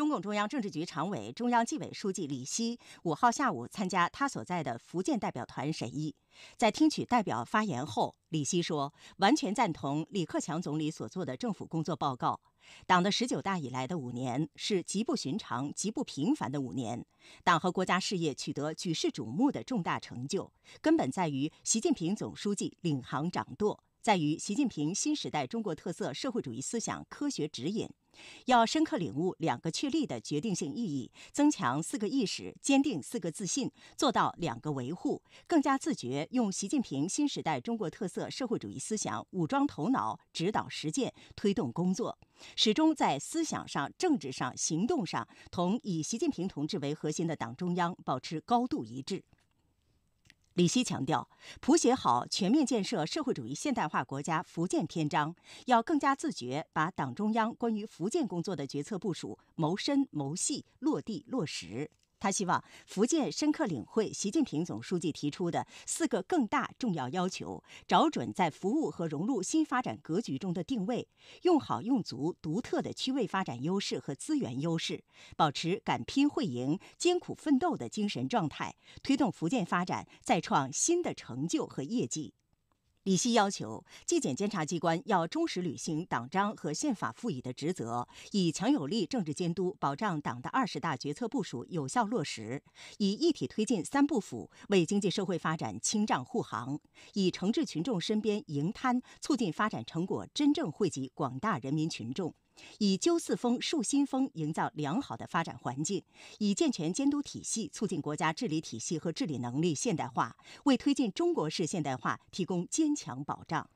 中共中央政治局常委、中央纪委书记李希五号下午参加他所在的福建代表团审议，在听取代表发言后，李希说：“完全赞同李克强总理所做的政府工作报告。党的十九大以来的五年是极不寻常、极不平凡的五年，党和国家事业取得举世瞩目的重大成就，根本在于习近平总书记领航掌舵，在于习近平新时代中国特色社会主义思想科学指引。”要深刻领悟“两个确立”的决定性意义，增强“四个意识”，坚定“四个自信”，做到“两个维护”，更加自觉用习近平新时代中国特色社会主义思想武装头脑、指导实践、推动工作，始终在思想上、政治上、行动上同以习近平同志为核心的党中央保持高度一致。李希强调，谱写好全面建设社会主义现代化国家福建篇章，要更加自觉把党中央关于福建工作的决策部署谋深谋细、落地落实。他希望福建深刻领会习近平总书记提出的四个更大重要要求，找准在服务和融入新发展格局中的定位，用好用足独特的区位发展优势和资源优势，保持敢拼会赢、艰苦奋斗的精神状态，推动福建发展再创新的成就和业绩。李希要求，纪检监察机关要忠实履行党章和宪法赋予的职责，以强有力政治监督保障党的二十大决策部署有效落实，以一体推进“三不腐”为经济社会发展清障护航，以惩治群众身边“蝇贪”促进发展成果真正惠及广大人民群众。以纠四风树新风，营造良好的发展环境；以健全监督体系，促进国家治理体系和治理能力现代化，为推进中国式现代化提供坚强保障。